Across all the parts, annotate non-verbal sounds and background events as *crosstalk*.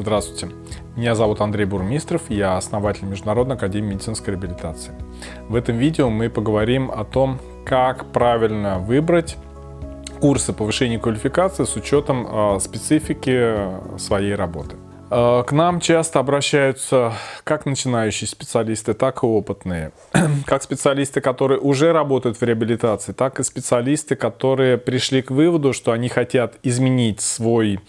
Здравствуйте, меня зовут Андрей Бурмистров, я основатель Международной академии медицинской реабилитации. В этом видео мы поговорим о том, как правильно выбрать курсы повышения квалификации с учетом а, специфики своей работы. А, к нам часто обращаются как начинающие специалисты, так и опытные. *clears throat* Как специалисты, которые уже работают в реабилитации, так и специалисты, которые пришли к выводу, что они хотят изменить свой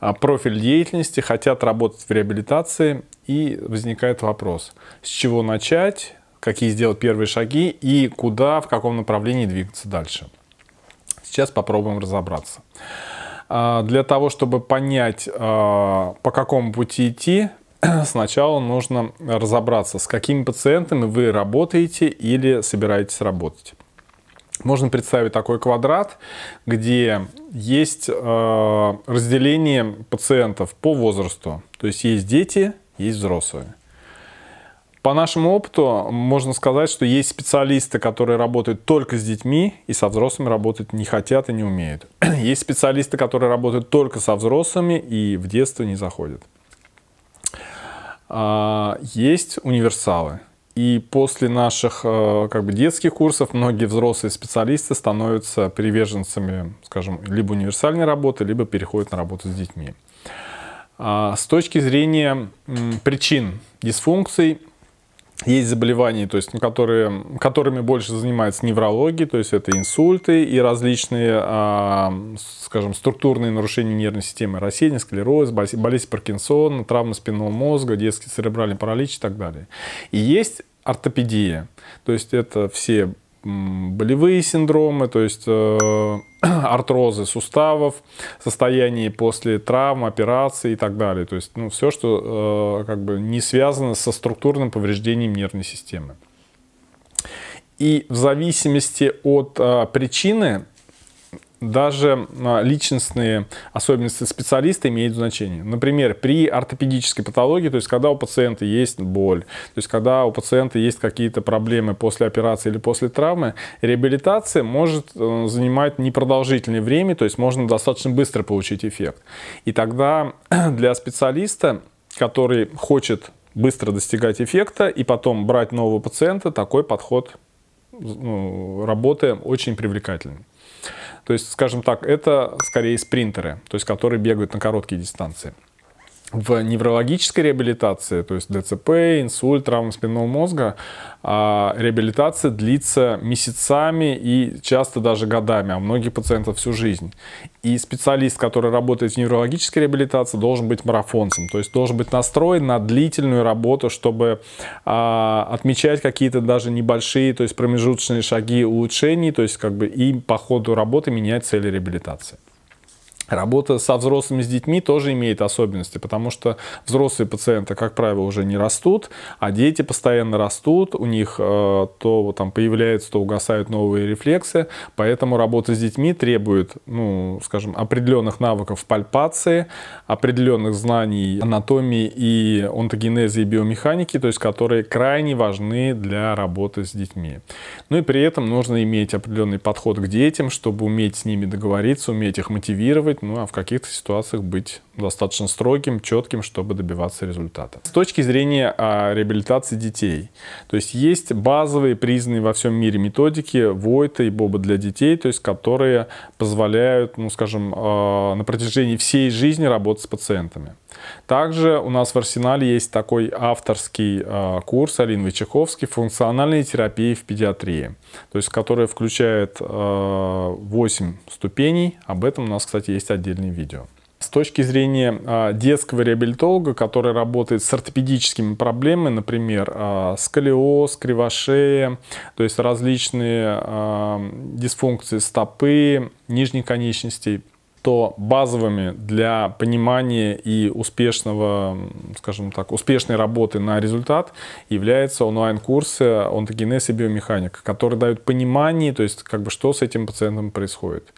а, профиль деятельности, хотят работать в реабилитации, и возникает вопрос, с чего начать, какие сделать первые шаги и куда, в каком направлении двигаться дальше. Сейчас попробуем разобраться. А, для того, чтобы понять, а, по какому пути идти, *clears throat* сначала нужно разобраться, с какими пациентами вы работаете или собираетесь работать. Можно представить такой квадрат, где есть э, разделение пациентов по возрасту. То есть есть дети, есть взрослые. По нашему опыту можно сказать, что есть специалисты, которые работают только с детьми и со взрослыми работать не хотят и не умеют. *clears throat* Есть специалисты, которые работают только со взрослыми и в детство не заходят. А, есть универсалы. И после наших э, как бы, детских курсов многие взрослые специалисты становятся приверженцами, скажем, либо универсальной работы, либо переходят на работу с детьми. А, с точки зрения причин дисфункций, есть заболевания, то есть, ну, которые, которыми больше занимается неврологи, то есть это инсульты и различные, э, скажем, структурные нарушения нервной системы, рассеяние, склероз, болезнь Паркинсона, травма спинного мозга, детский церебральный паралич и так далее. И есть ортопедия, то есть это все болевые синдромы, то есть э, *clears throat* артрозы суставов, состояние после травм, операций и так далее. То есть ну, все, что э, как бы не связано со структурным повреждением нервной системы. И в зависимости от э, причины даже а, личностные особенности специалиста имеют значение. Например, при ортопедической патологии, то есть когда у пациента есть боль, то есть когда у пациента есть какие-то проблемы после операции или после травмы, реабилитация может э, занимать непродолжительное время, то есть можно достаточно быстро получить эффект. И тогда *clears throat* для специалиста, который хочет быстро достигать эффекта и потом брать нового пациента, такой подход ну, работы очень привлекательный. То есть, скажем так, это скорее спринтеры, то есть которые бегают на короткие дистанции в неврологической реабилитации, то есть ДЦП, инсульт, травма спинного мозга, а реабилитация длится месяцами и часто даже годами, а у многих пациентов всю жизнь. И специалист, который работает в неврологической реабилитации, должен быть марафонцем, то есть должен быть настроен на длительную работу, чтобы а, отмечать какие-то даже небольшие, то есть промежуточные шаги улучшений, то есть как бы и по ходу работы менять цели реабилитации. Работа со взрослыми с детьми тоже имеет особенности, потому что взрослые пациенты, как правило, уже не растут, а дети постоянно растут, у них э, то там появляется, то угасают новые рефлексы, поэтому работа с детьми требует, ну, скажем, определенных навыков пальпации, определенных знаний анатомии и онтогенеза и биомеханики, то есть которые крайне важны для работы с детьми. Ну и при этом нужно иметь определенный подход к детям, чтобы уметь с ними договориться, уметь их мотивировать, реагировать, ну а в каких-то ситуациях быть достаточно строгим, четким, чтобы добиваться результата. С точки зрения а, реабилитации детей, то есть есть базовые признанные во всем мире методики Войта и Боба для детей, то есть которые позволяют, ну скажем, а, на протяжении всей жизни работать с пациентами. Также у нас в арсенале есть такой авторский э, курс Алины Вичеховский «Функциональные терапии в педиатрии», то есть который включает э, 8 ступеней. Об этом у нас, кстати, есть отдельное видео. С точки зрения э, детского реабилитолога, который работает с ортопедическими проблемами, например, э, сколиоз, кривошея, то есть различные э, дисфункции стопы, нижней конечностей – то базовыми для понимания и успешного, скажем так, успешной работы на результат являются онлайн-курсы онтогенез и биомеханика, которые дают понимание, то есть как бы что с этим пациентом происходит.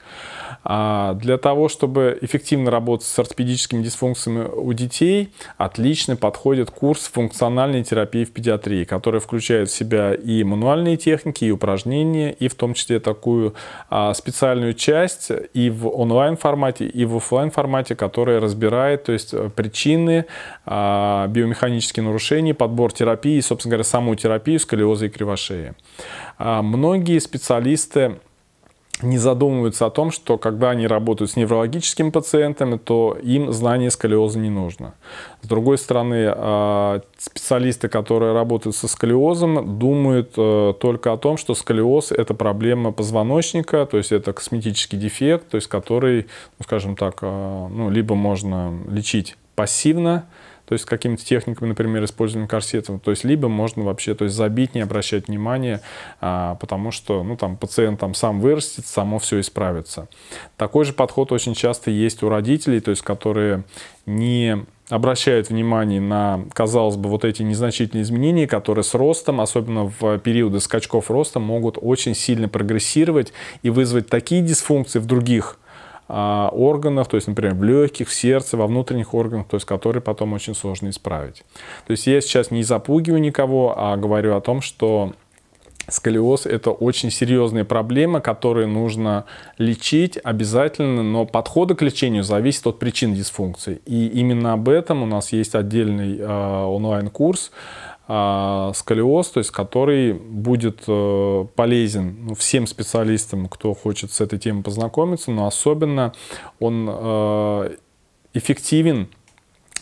А для того, чтобы эффективно работать с ортопедическими дисфункциями у детей, отлично подходит курс функциональной терапии в педиатрии, который включает в себя и мануальные техники, и упражнения, и в том числе такую а, специальную часть и в онлайн-формате, формате и в офлайн формате, который разбирает то есть, э, причины а, биомеханических нарушений, подбор терапии собственно говоря, саму терапию сколиоза и кривошеи. А, многие специалисты не задумываются о том, что когда они работают с неврологическими пациентами, то им знание сколиоза не нужно. С другой стороны, а, специалисты, которые работают со сколиозом, думают э, только о том, что сколиоз – это проблема позвоночника, то есть это косметический дефект, то есть который, ну, скажем так, э, ну, либо можно лечить пассивно, то есть какими-то техниками, например, использованием корсетов. То есть либо можно вообще то есть забить, не обращать внимания, а, потому что ну, там, пациент там, сам вырастет, само все исправится. Такой же подход очень часто есть у родителей, то есть которые не обращают внимание на, казалось бы, вот эти незначительные изменения, которые с ростом, особенно в периоды скачков роста, могут очень сильно прогрессировать и вызвать такие дисфункции в других а, органов, то есть, например, в легких, в сердце, во внутренних органах, то есть, которые потом очень сложно исправить. То есть я сейчас не запугиваю никого, а говорю о том, что сколиоз – это очень серьезная проблема, которую нужно лечить обязательно, но подходы к лечению зависят от причин дисфункции. И именно об этом у нас есть отдельный э, онлайн-курс, а, сколиоз, то есть который будет э, полезен ну, всем специалистам, кто хочет с этой темой познакомиться, но особенно он э, эффективен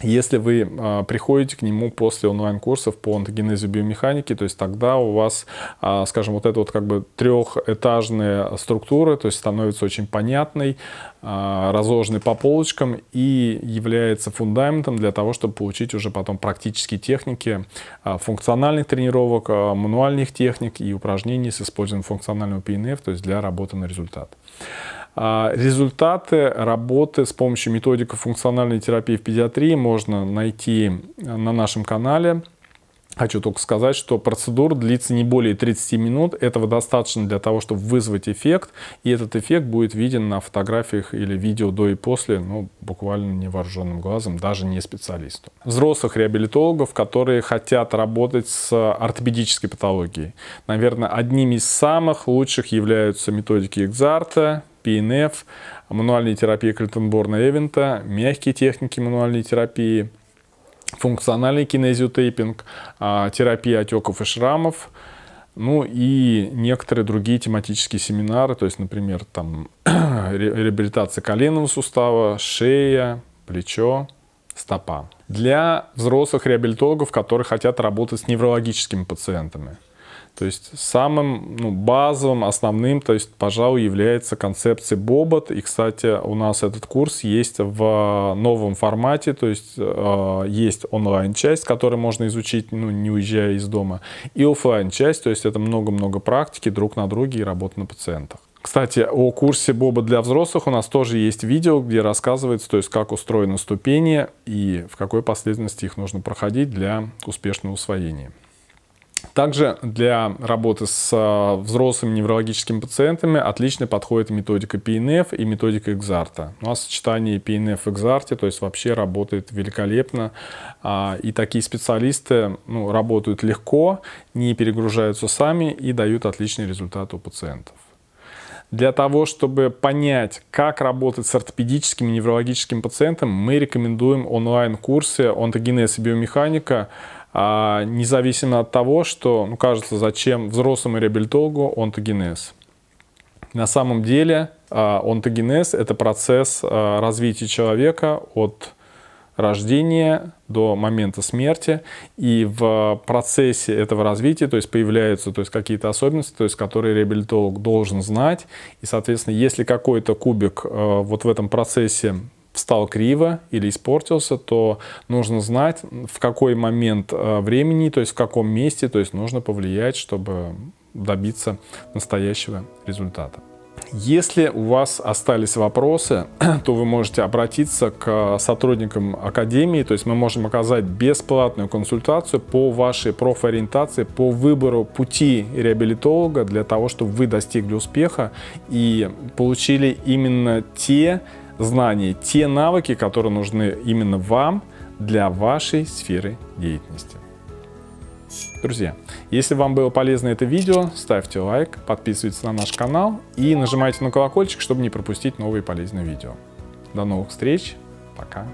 если вы а, приходите к нему после онлайн-курсов по онтогенезу биомеханики, то есть тогда у вас, а, скажем, вот эта вот как бы трехэтажная структура, то есть становится очень понятной, а, разложенной по полочкам и является фундаментом для того, чтобы получить уже потом практические техники а, функциональных тренировок, а, мануальных техник и упражнений с использованием функционального ПНФ, то есть для работы на результат. А, результаты работы с помощью методика функциональной терапии в педиатрии можно найти э, на нашем канале. Хочу только сказать, что процедура длится не более 30 минут. Этого достаточно для того, чтобы вызвать эффект. И этот эффект будет виден на фотографиях или видео до и после, ну, буквально невооруженным глазом, даже не специалисту. Взрослых реабилитологов, которые хотят работать с ортопедической патологией. Наверное, одними из самых лучших являются методики экзарта, ПНФ, мануальная терапия Клиттенборна Эвента, мягкие техники мануальной терапии, функциональный кинезиотейпинг, а, терапия отеков и шрамов, ну и некоторые другие тематические семинары, то есть, например, там *clears throat* реабилитация коленного сустава, шея, плечо, стопа. Для взрослых реабилитологов, которые хотят работать с неврологическими пациентами – то есть самым ну, базовым, основным, то есть, пожалуй, является концепция Бобот. И, кстати, у нас этот курс есть в э, новом формате, то есть э, есть онлайн-часть, которую можно изучить, ну, не уезжая из дома, и офлайн-часть, то есть это много-много практики друг на друге и работа на пациентах. Кстати, о курсе Боба для взрослых у нас тоже есть видео, где рассказывается, то есть как устроены ступени и в какой последовательности их нужно проходить для успешного усвоения. Также для работы с э, взрослыми неврологическими пациентами отлично подходит методика ПНФ и методика экзарта. У нас сочетание ПНФ и экзарте, то есть вообще работает великолепно. А, и такие специалисты ну, работают легко, не перегружаются сами и дают отличный результат у пациентов. Для того, чтобы понять, как работать с ортопедическими неврологическими пациентами, мы рекомендуем онлайн-курсы «Онтогенез и биомеханика», а, независимо от того, что, ну, кажется, зачем взрослому реабилитологу онтогенез. На самом деле а, онтогенез – это процесс а, развития человека от рождения до момента смерти. И в процессе этого развития, то есть появляются то есть какие-то особенности, то есть которые реабилитолог должен знать. И, соответственно, если какой-то кубик а, вот в этом процессе стал криво или испортился, то нужно знать, в какой момент э, времени, то есть в каком месте, то есть нужно повлиять, чтобы добиться настоящего результата. Если у вас остались вопросы, *clears throat* то вы можете обратиться к э, сотрудникам Академии, то есть мы можем оказать бесплатную консультацию по вашей профориентации, по выбору пути реабилитолога для того, чтобы вы достигли успеха и получили именно те знания, те навыки, которые нужны именно вам для вашей сферы деятельности. Друзья, если вам было полезно это видео, ставьте лайк, подписывайтесь на наш канал и нажимайте на колокольчик, чтобы не пропустить новые полезные видео. До новых встреч, пока!